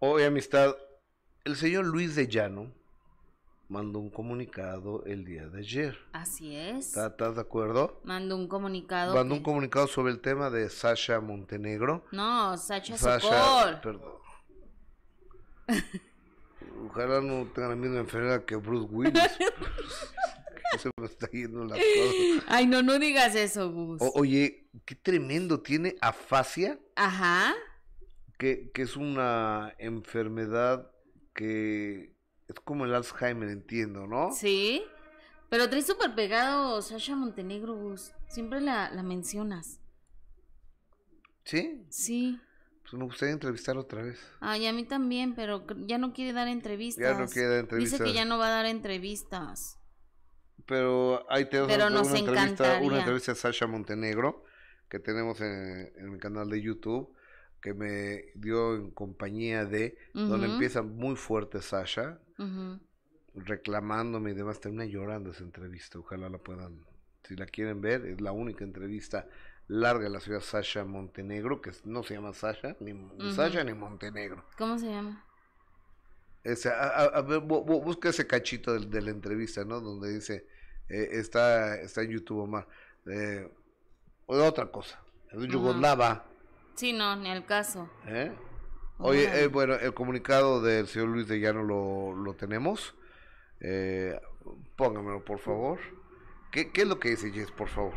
Oye, amistad, el señor Luis de Llano mandó un comunicado el día de ayer. Así es. ¿Estás de acuerdo? Mandó un comunicado. Mandó un comunicado sobre el tema de Sasha Montenegro. No, Sasha, Sasha Perdón. Ojalá no tenga la misma enfermedad que Bruce Willis. se me está yendo la cosa. Ay, no, no digas eso, Gus. oye, qué tremendo. Tiene afasia. Ajá que, es una enfermedad que es como el Alzheimer, entiendo, ¿no? Sí, pero tres súper pegado Sasha Montenegro, Siempre la, mencionas. ¿Sí? Sí. Pues me gustaría entrevistar otra vez. Ay, a mí también, pero ya no quiere dar entrevistas. Ya no quiere dar entrevistas. Dice que ya no va a dar entrevistas. Pero ahí te pero nos una, entrevista, una entrevista a Sasha Montenegro que tenemos en, el canal de YouTube que me dio en compañía de, donde empieza muy fuerte Sasha, reclamándome y demás, termina llorando esa entrevista, ojalá la puedan, si la quieren ver, es la única entrevista larga De la ciudad Sasha Montenegro, que no se llama Sasha, ni, Sasha ni Montenegro. ¿Cómo se llama? a, ver, busca ese cachito de, la entrevista, ¿no? Donde dice, eh, está, está en YouTube Omar. Eh, otra cosa, es Yugoslava Sí, no, ni al caso. ¿Eh? Oye, eh, bueno, el comunicado del señor Luis de Llano lo, lo tenemos. Eh, póngamelo, por favor. ¿Qué, es lo que dice Jess, por favor?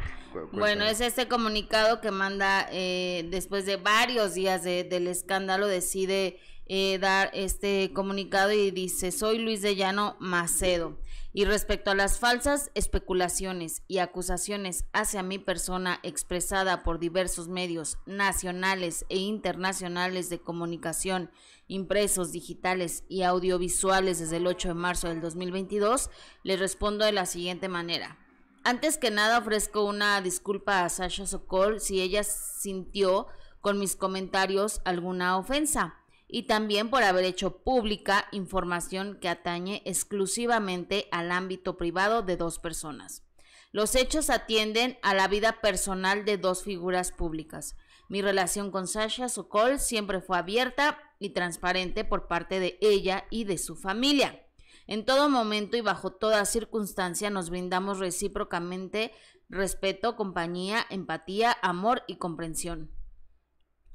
Bueno, es este comunicado que manda eh, después de varios días del escándalo, decide eh, dar este comunicado y dice, soy Luis de Llano Macedo. Y respecto a las falsas especulaciones y acusaciones hacia mi persona expresada por diversos medios nacionales e internacionales de comunicación, impresos, digitales y audiovisuales desde el 8 de marzo del 2022, le respondo de la siguiente manera. Antes que nada ofrezco una disculpa a Sasha Sokol si ella sintió con mis comentarios alguna ofensa y también por haber hecho pública información que atañe exclusivamente al ámbito privado de dos personas. Los hechos atienden a la vida personal de dos figuras públicas. Mi relación con Sasha Sokol siempre fue abierta y transparente por parte de ella y de su familia. En todo momento y bajo toda circunstancia nos brindamos recíprocamente respeto, compañía, empatía, amor y comprensión.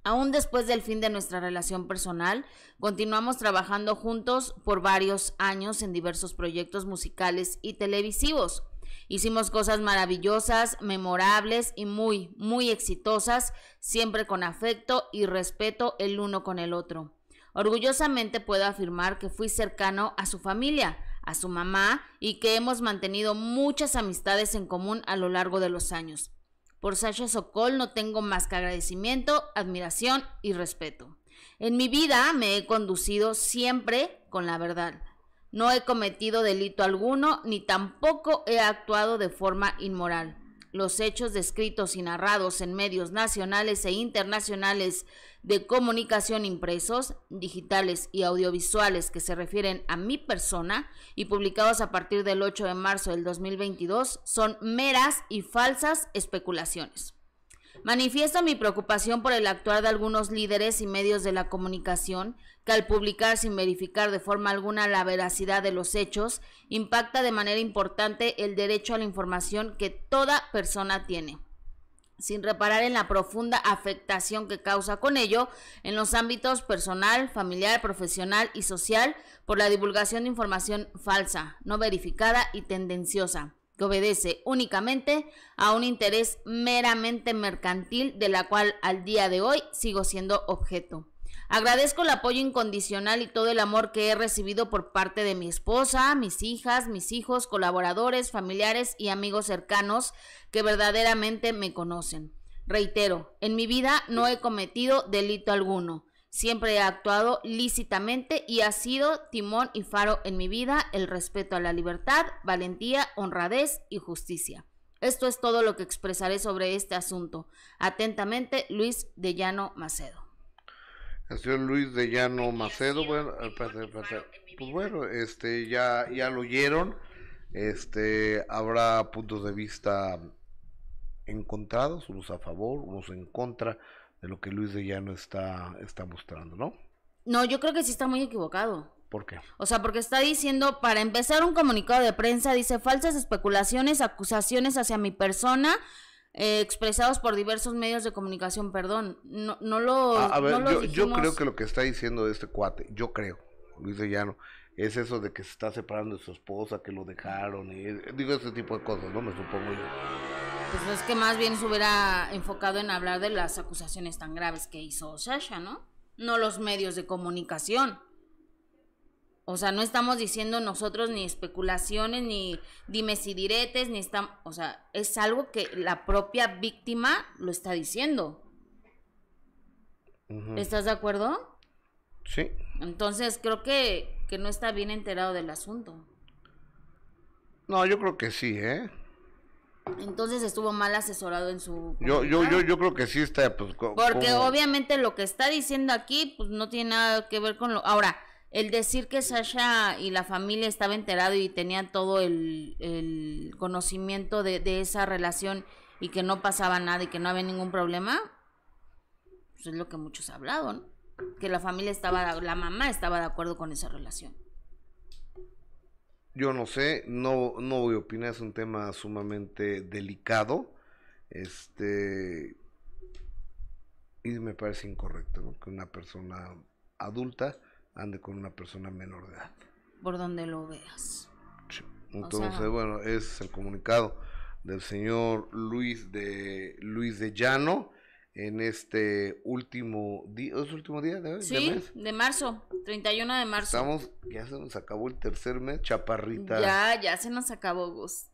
Aún después del fin de nuestra relación personal, continuamos trabajando juntos por varios años en diversos proyectos musicales y televisivos. Hicimos cosas maravillosas, memorables y muy, muy exitosas, siempre con afecto y respeto el uno con el otro. Orgullosamente puedo afirmar que fui cercano a su familia, a su mamá y que hemos mantenido muchas amistades en común a lo largo de los años. Por Sasha Sokol no tengo más que agradecimiento, admiración y respeto. En mi vida me he conducido siempre con la verdad. No he cometido delito alguno ni tampoco he actuado de forma inmoral los hechos descritos y narrados en medios nacionales e internacionales de comunicación impresos, digitales y audiovisuales que se refieren a mi persona y publicados a partir del 8 de marzo del 2022 son meras y falsas especulaciones. Manifiesto mi preocupación por el actuar de algunos líderes y medios de la comunicación que al publicar sin verificar de forma alguna la veracidad de los hechos, impacta de manera importante el derecho a la información que toda persona tiene sin reparar en la profunda afectación que causa con ello en los ámbitos personal, familiar, profesional y social por la divulgación de información falsa, no verificada y tendenciosa que obedece únicamente a un interés meramente mercantil de la cual al día de hoy sigo siendo objeto. Agradezco el apoyo incondicional y todo el amor que he recibido por parte de mi esposa, mis hijas, mis hijos, colaboradores, familiares y amigos cercanos que verdaderamente me conocen. Reitero, en mi vida no he cometido delito alguno. Siempre he actuado lícitamente y ha sido timón y faro en mi vida el respeto a la libertad, valentía, honradez y justicia. Esto es todo lo que expresaré sobre este asunto. Atentamente, Luis de Llano Macedo. señor Luis de Llano Macedo, pues bueno, este, ya, ya lo oyeron, este, habrá puntos de vista encontrados, unos a favor, unos en contra de lo que Luis de Llano está, está mostrando, ¿no? No, yo creo que sí está muy equivocado. ¿Por qué? O sea, porque está diciendo, para empezar un comunicado de prensa, dice falsas especulaciones, acusaciones hacia mi persona, eh, expresados por diversos medios de comunicación, perdón. No, no lo... A, ver, yo, creo que lo que está diciendo este cuate, yo creo, Luis de Llano, es eso de que se está separando de su esposa, que lo dejaron, y, eh, digo ese tipo de cosas, ¿no? Me supongo yo. Pues es que más bien se hubiera enfocado en hablar de las acusaciones tan graves que hizo Sasha, ¿no? No los medios de comunicación. O sea, no estamos diciendo nosotros ni especulaciones, ni dimes y diretes, ni estamos... O sea, es algo que la propia víctima lo está diciendo. ¿Estás de acuerdo? Sí. Entonces creo que, que no está bien enterado del asunto. No, yo creo que sí, ¿eh? Entonces estuvo mal asesorado en su... Yo, yo, yo, creo que sí está... Pues, Porque obviamente lo que está diciendo aquí pues no tiene nada que ver con lo... Ahora, el decir que Sasha y la familia estaba enterado y tenían todo el, conocimiento de, esa relación y que no pasaba nada y que no había ningún problema, pues es lo que muchos hablado, ¿no? Que la familia estaba, la mamá estaba de acuerdo con esa relación. Yo no sé, no, no voy a opinar, es un tema sumamente delicado. Este. Y me parece incorrecto que una persona adulta ande con una persona menor de edad. Por donde lo veas. Entonces, bueno, es el comunicado del señor Luis de Luis de Llano en este último día, ¿es último día de, sí, de, marzo, 31 de marzo. Estamos, ya se nos acabó el tercer mes, chaparrita. Ya, ya se nos acabó, Gus.